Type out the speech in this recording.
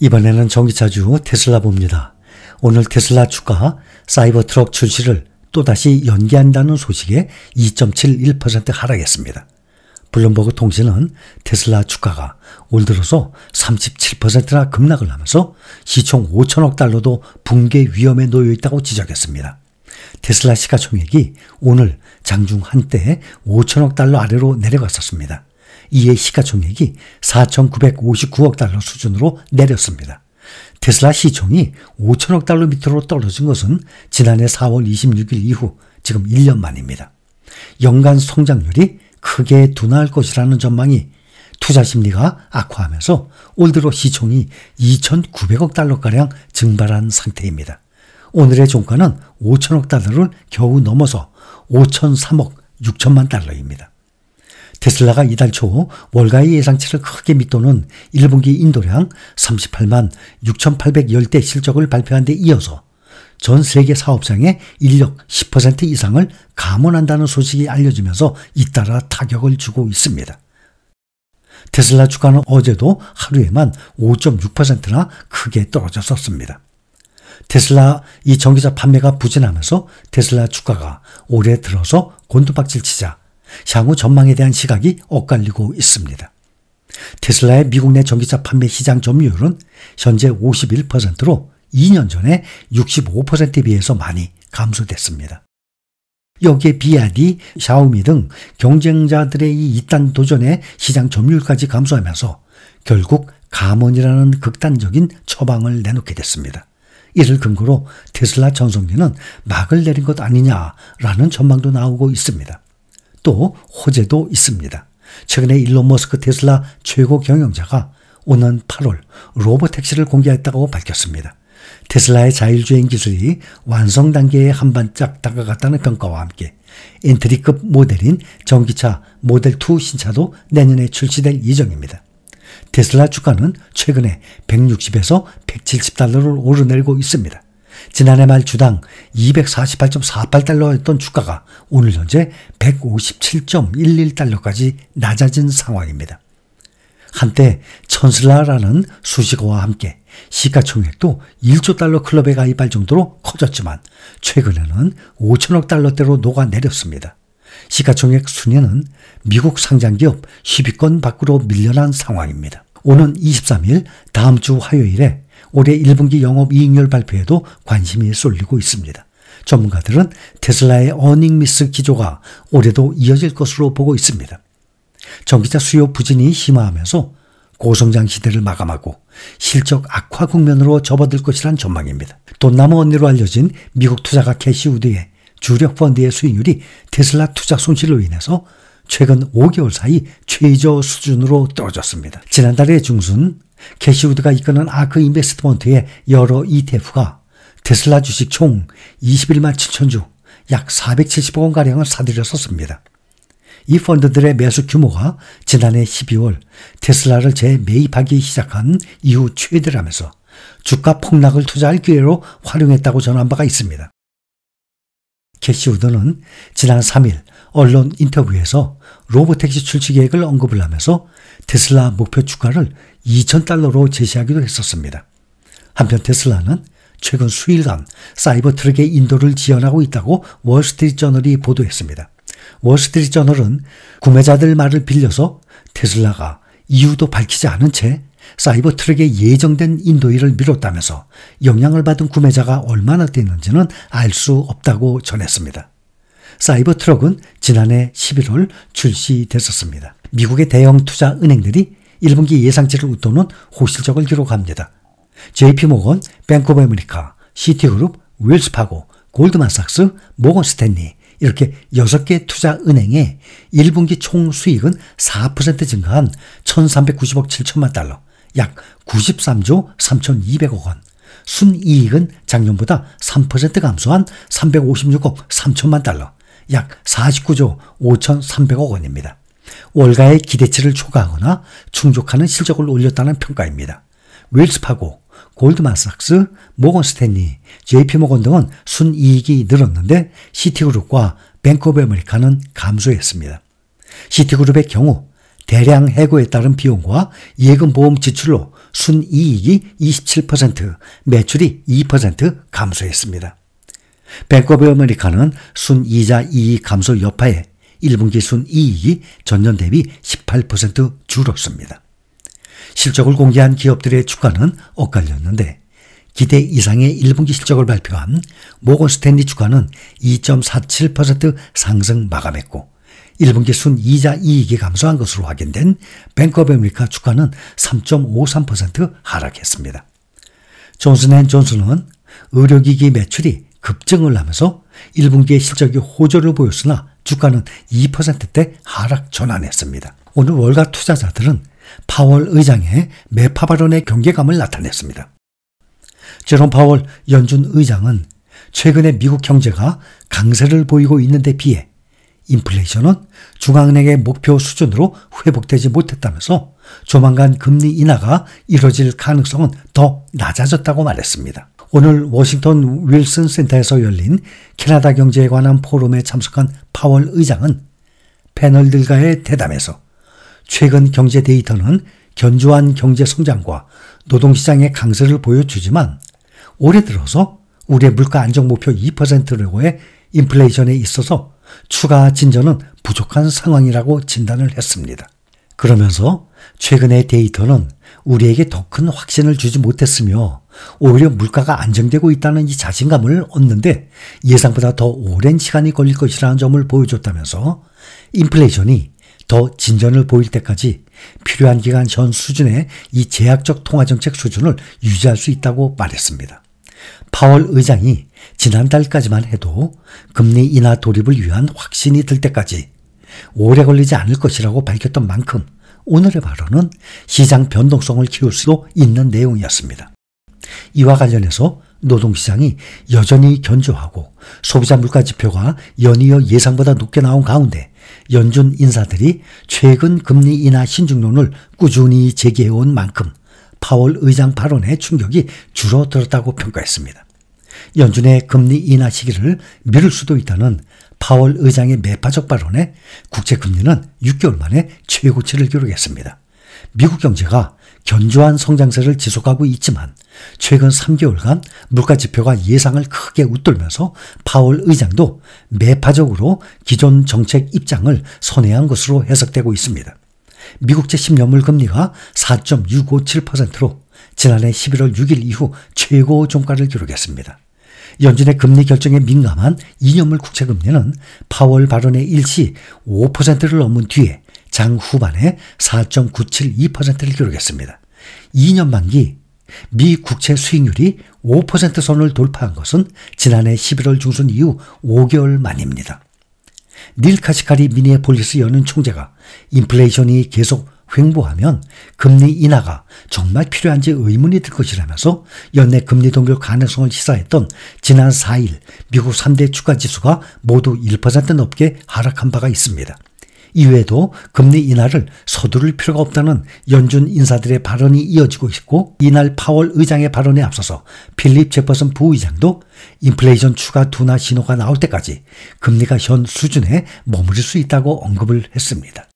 이번에는 전기차주 테슬라 봅니다. 오늘 테슬라 주가 사이버 트럭 출시를 또다시 연기한다는 소식에 2.71% 하락했습니다. 블룸버그 통신은 테슬라 주가가 올 들어서 37%나 급락을 하면서 시총 5천억 달러도 붕괴 위험에 놓여 있다고 지적했습니다. 테슬라 시가총액이 오늘 장중 한때 5천억 달러 아래로 내려갔었습니다. 이에 시가총액이 4,959억 달러 수준으로 내렸습니다. 테슬라 시총이 5천억 달러 밑으로 떨어진 것은 지난해 4월 26일 이후 지금 1년 만입니다. 연간 성장률이 크게 둔화할 것이라는 전망이 투자 심리가 악화하면서 올 들어 시총이 2,900억 달러가량 증발한 상태입니다. 오늘의 종가는 5천억 달러를 겨우 넘어서 5,003억 6천만 달러입니다. 테슬라가 이달 초 월가의 예상치를 크게 밑도는 1분기 인도량 38만 6,810대 실적을 발표한 데 이어서 전 세계 사업장의 인력 10% 이상을 감원한다는 소식이 알려지면서 잇따라 타격을 주고 있습니다. 테슬라 주가는 어제도 하루에만 5.6%나 크게 떨어졌었습니다. 테슬라 이 전기차 판매가 부진하면서 테슬라 주가가 올해 들어서 곤두박질 치자 향후 전망에 대한 시각이 엇갈리고 있습니다. 테슬라의 미국 내 전기차 판매 시장 점유율은 현재 51%로 2년 전에 65%에 비해서 많이 감소됐습니다. 여기에 비아디, 샤오미 등 경쟁자들의 이 이단 도전에 시장 점유율까지 감소하면서 결국 감원이라는 극단적인 처방을 내놓게 됐습니다. 이를 근거로 테슬라 전성기는 막을 내린 것 아니냐라는 전망도 나오고 있습니다. 또 호재도 있습니다. 최근에 일론 머스크 테슬라 최고 경영자가 오는 8월 로봇 택시를 공개했다고 밝혔습니다. 테슬라의 자율주행 기술이 완성 단계에 한 발짝 다가갔다는 평가와 함께 엔트리급 모델인 전기차 모델2 신차도 내년에 출시될 예정입니다. 테슬라 주가는 최근에 160에서 170달러를 오르내리고 있습니다. 지난해 말 주당 248.48달러였던 주가가 오늘 현재 157.11달러까지 낮아진 상황입니다. 한때 천슬라라는 수식어와 함께 시가총액도 1조 달러 클럽에 가입할 정도로 커졌지만 최근에는 5천억 달러대로 녹아내렸습니다. 시가총액 순위는 미국 상장기업 10위권 밖으로 밀려난 상황입니다. 오는 23일 다음 주 화요일에 올해 1분기 영업이익률 발표에도 관심이 쏠리고 있습니다. 전문가들은 테슬라의 어닝미스 기조가 올해도 이어질 것으로 보고 있습니다. 전기차 수요 부진이 심화하면서 고성장 시대를 마감하고 실적 악화 국면으로 접어들 것이란 전망입니다. 돈나무 언니로 알려진 미국 투자가 캐시 우드의 주력 펀드의 수익률이 테슬라 투자 손실로 인해서 최근 5개월 사이 최저 수준으로 떨어졌습니다. 지난달의 중순 캐시우드가 이끄는 아크 그 인베스트먼트의 여러 ETF가 테슬라 주식 총 21만 7천 주, 약 470억 원가량을 사들였었습니다. 이 펀드들의 매수 규모가 지난해 12월 테슬라를 재매입하기 시작한 이후 최대라면서 주가 폭락을 투자할 기회로 활용했다고 전한 바가 있습니다. 캐시 우드는 지난 3일 언론 인터뷰에서 로보택시 출시 계획을 언급을 하면서 테슬라 목표 주가를 2,000달러로 제시하기도 했었습니다. 한편 테슬라는 최근 수일간 사이버 트럭의 인도를 지연하고 있다고 월스트리트저널이 보도했습니다. 월스트리트저널은 구매자들 말을 빌려서 테슬라가 이유도 밝히지 않은 채 사이버 트럭에 예정된 인도일을 미뤘다면서 영향을 받은 구매자가 얼마나 됐는지는 알 수 없다고 전했습니다. 사이버 트럭은 지난해 11월 출시됐었습니다. 미국의 대형 투자 은행들이 1분기 예상치를 웃도는 호실적을 기록합니다. JP모건, 뱅크 오브 아메리카, 시티그룹, 웰스파고, 골드만삭스, 모건스탠리 이렇게 6개 투자 은행의 1분기 총 수익은 4% 증가한 1390억 7천만 달러, 약 93조 3,200억 원, 순이익은 작년보다 3% 감소한 356억 3천만 달러, 약 49조 5,300억 원입니다. 월가의 기대치를 초과하거나 충족하는 실적을 올렸다는 평가입니다. 웰스파고, 골드만삭스, 모건스탠리, JP모건 등은 순이익이 늘었는데 시티그룹과 뱅크 오브 아메리카는 감소했습니다. 시티그룹의 경우 대량 해고에 따른 비용과 예금 보험 지출로 순이익이 27%, 매출이 2% 감소했습니다. 뱅크 오브 아메리카는 순이자 이익 감소 여파에 1분기 순이익이 전년 대비 18% 줄었습니다. 실적을 공개한 기업들의 주가는 엇갈렸는데 기대 이상의 1분기 실적을 발표한 모건 스탠리 주가는 2.47% 상승 마감했고 1분기 순이자 이익이 감소한 것으로 확인된 뱅크 오브 아메리카 주가는 3.53% 하락했습니다. 존슨앤존슨은 의료기기 매출이 급증을 하면서 1분기의 실적이 호조를 보였으나 주가는 2%대 하락 전환했습니다. 오늘 월가 투자자들은 파월 의장의 매파 발언의 경계감을 나타냈습니다. 제롬 파월 연준 의장은 최근에 미국 경제가 강세를 보이고 있는데 비해 인플레이션은 중앙은행의 목표 수준으로 회복되지 못했다면서 조만간 금리 인하가 이뤄질 가능성은 더 낮아졌다고 말했습니다. 오늘 워싱턴 윌슨 센터에서 열린 캐나다 경제에 관한 포럼에 참석한 파월 의장은 패널들과의 대담에서 최근 경제 데이터는 견조한 경제 성장과 노동시장의 강세를 보여주지만 올해 들어서 우리의 물가 안정 목표 2%라고의 인플레이션에 있어서 추가 진전은 부족한 상황이라고 진단을 했습니다. 그러면서 최근의 데이터는 우리에게 더 큰 확신을 주지 못했으며 오히려 물가가 안정되고 있다는 이 자신감을 얻는데 예상보다 더 오랜 시간이 걸릴 것이라는 점을 보여줬다면서 인플레이션이 더 진전을 보일 때까지 필요한 기간 전 수준의 이 제약적 통화정책 수준을 유지할 수 있다고 말했습니다. 파월 의장이 지난달까지만 해도 금리 인하 돌입을 위한 확신이 들 때까지 오래 걸리지 않을 것이라고 밝혔던 만큼 오늘의 발언은 시장 변동성을 키울 수도 있는 내용이었습니다. 이와 관련해서 노동시장이 여전히 견조하고 소비자 물가 지표가 연이어 예상보다 높게 나온 가운데 연준 인사들이 최근 금리 인하 신중론을 꾸준히 제기해온 만큼 파월 의장 발언에 충격이 줄어들었다고 평가했습니다. 연준의 금리 인하 시기를 미룰 수도 있다는 파월 의장의 매파적 발언에 국제금리는 6개월 만에 최고치를 기록했습니다. 미국 경제가 견조한 성장세를 지속하고 있지만 최근 3개월간 물가 지표가 예상을 크게 웃돌면서 파월 의장도 매파적으로 기존 정책 입장을 선회한 것으로 해석되고 있습니다. 미국 제심0 연물금리가 4.657%로 지난해 11월 6일 이후 최고 종가를 기록했습니다. 연준의 금리 결정에 민감한 이년물 국채금리는 파월 발언의 일시 5%를 넘은 뒤에 장 후반에 4.972%를 기록했습니다. 2년 만기 미 국채 수익률이 5% 선을 돌파한 것은 지난해 11월 중순 이후 5개월 만입니다. 닐 카시카리 미니애폴리스 여는 총재가 인플레이션이 계속 횡보하면 금리 인하가 정말 필요한지 의문이 들 것이라면서 연내 금리 동결 가능성을 시사했던 지난 4일 미국 3대 주가 지수가 모두 1%높게 하락한 바가 있습니다. 이외에도 금리 인하를 서두를 필요가 없다는 연준 인사들의 발언이 이어지고 있고 이날 파월 의장의 발언에 앞서서 필립 제퍼슨 부의장도 인플레이션 추가 둔화 신호가 나올 때까지 금리가 현 수준에 머무를 수 있다고 언급을 했습니다.